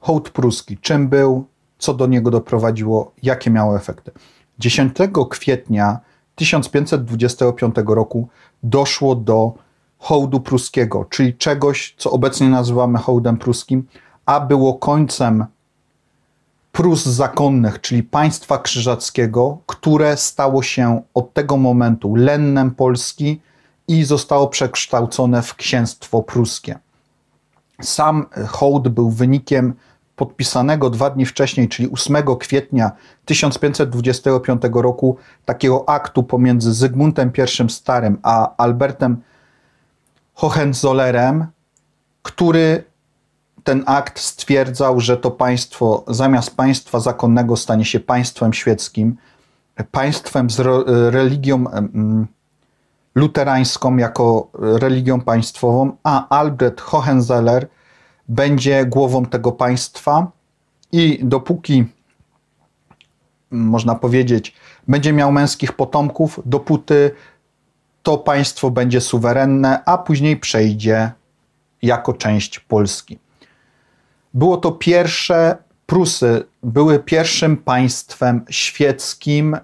Hołd pruski, czym był, co do niego doprowadziło, jakie miało efekty. 10 kwietnia 1525 roku doszło do hołdu pruskiego, czyli czegoś, co obecnie nazywamy hołdem pruskim, a było końcem Prus zakonnych, czyli państwa krzyżackiego, które stało się od tego momentu lennem Polski i zostało przekształcone w księstwo pruskie. Sam hołd był wynikiem podpisanego dwa dni wcześniej, czyli 8 kwietnia 1525 roku, takiego aktu pomiędzy Zygmuntem I Starym a Albertem Hohenzollerem, który ten akt stwierdzał, że to państwo zamiast państwa zakonnego stanie się państwem świeckim, państwem z religią luterańską jako religią państwową, a Albert Hohenzoller będzie głową tego państwa i dopóki, mm, można powiedzieć, będzie miał męskich potomków, dopóty to państwo będzie suwerenne, a później przejdzie jako część Polski. Było to pierwsze, Prusy były pierwszym państwem świeckim,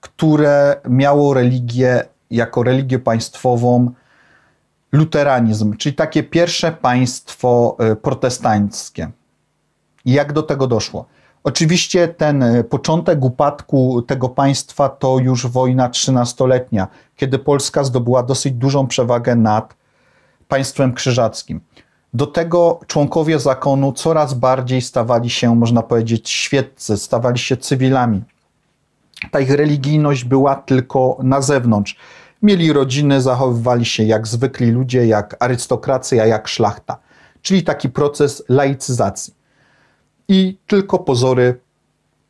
które miało religię jako religię państwową luteranizm, czyli takie pierwsze państwo y, protestanckie. I jak do tego doszło? Oczywiście ten y, początek upadku tego państwa to już wojna trzynastoletnia, kiedy Polska zdobyła dosyć dużą przewagę nad państwem krzyżackim. Do tego członkowie zakonu coraz bardziej stawali się, można powiedzieć, świeccy, stawali się cywilami. Ta ich religijność była tylko na zewnątrz. Mieli rodziny, zachowywali się jak zwykli ludzie, jak arystokracja, jak szlachta. Czyli taki proces laicyzacji. I tylko pozory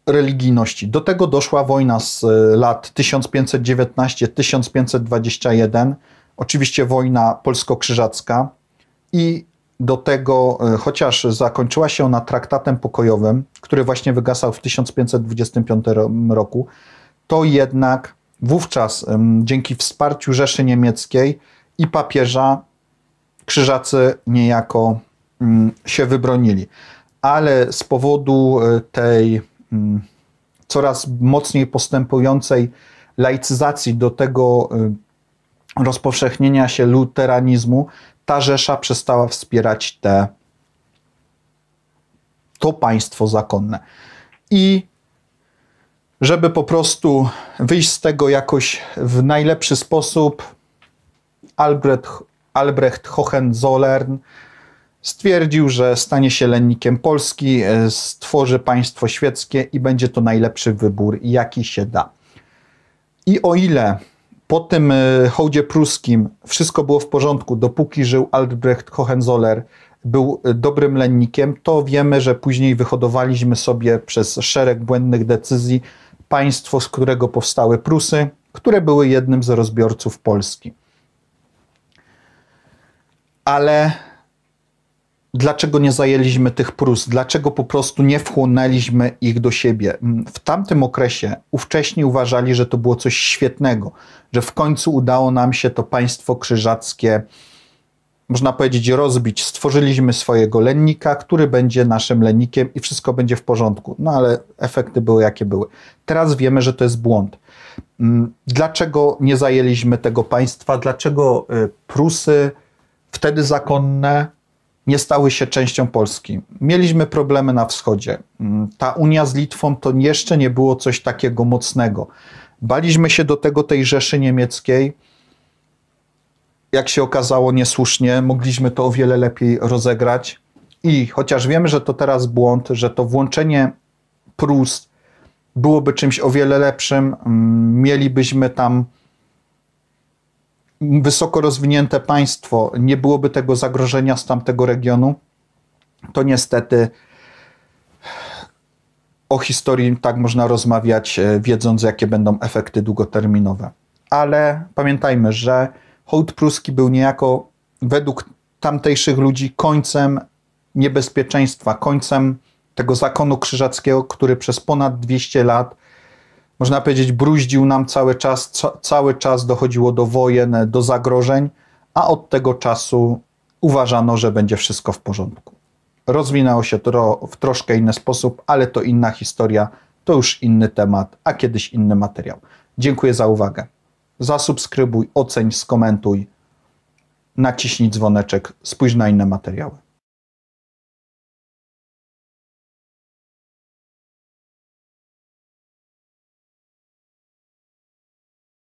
religijności. Do tego doszła wojna z e, lat 1519-1521, oczywiście wojna polsko-krzyżacka i do tego, e, chociaż zakończyła się ona traktatem pokojowym, który właśnie wygasał w 1525 roku, to jednak Wówczas dzięki wsparciu Rzeszy Niemieckiej i papieża krzyżacy niejako mm, się wybronili. Ale z powodu e, tej mm, coraz mocniej postępującej laicyzacji, do tego e, rozpowszechnienia się luteranizmu, ta Rzesza przestała wspierać te, to państwo zakonne. I żeby po prostu wyjść z tego jakoś w najlepszy sposób, Albrecht, Albrecht Hohenzollern stwierdził, że stanie się lennikiem Polski, e, stworzy państwo świeckie i będzie to najlepszy wybór, jaki się da. I o ile po tym e, hołdzie pruskim wszystko było w porządku, dopóki żył Albrecht Hohenzoller, był e, dobrym lennikiem, to wiemy, że później wyhodowaliśmy sobie przez szereg błędnych decyzji państwo, z którego powstały Prusy, które były jednym z rozbiorców Polski. Ale dlaczego nie zajęliśmy tych Prus, dlaczego po prostu nie wchłonęliśmy ich do siebie. Mm, w tamtym okresie ówcześni uważali, że to było coś świetnego, że w końcu udało nam się to państwo krzyżackie można powiedzieć, rozbić. Stworzyliśmy swojego lennika, który będzie naszym lennikiem i wszystko będzie w porządku. No ale efekty były jakie były. Teraz wiemy, że to jest błąd. Mm, dlaczego nie zajęliśmy tego państwa? Dlaczego y, Prusy, wtedy zakonne, nie stały się częścią Polski? Mieliśmy problemy na wschodzie. Mm, ta Unia z Litwą to jeszcze nie było coś takiego mocnego. Baliśmy się do tego tej Rzeszy Niemieckiej jak się okazało niesłusznie, mogliśmy to o wiele lepiej rozegrać. I chociaż wiemy, że to teraz błąd, że to włączenie plus byłoby czymś o wiele lepszym, mm, mielibyśmy tam wysoko rozwinięte państwo, nie byłoby tego zagrożenia z tamtego regionu, to niestety o historii tak można rozmawiać, e, wiedząc, jakie będą efekty długoterminowe. Ale pamiętajmy, że hołd pruski był niejako według tamtejszych ludzi końcem niebezpieczeństwa, końcem tego zakonu krzyżackiego, który przez ponad 200 lat, można powiedzieć, bruździł nam cały czas, cały czas dochodziło do wojen, do zagrożeń, a od tego czasu uważano, że będzie wszystko w porządku. Rozwinęło się to w troszkę inny sposób, ale to inna historia, to już inny temat, a kiedyś inny materiał. Dziękuję za uwagę zasubskrybuj, oceń, skomentuj, naciśnij dzwoneczek, spójrz na inne materiały.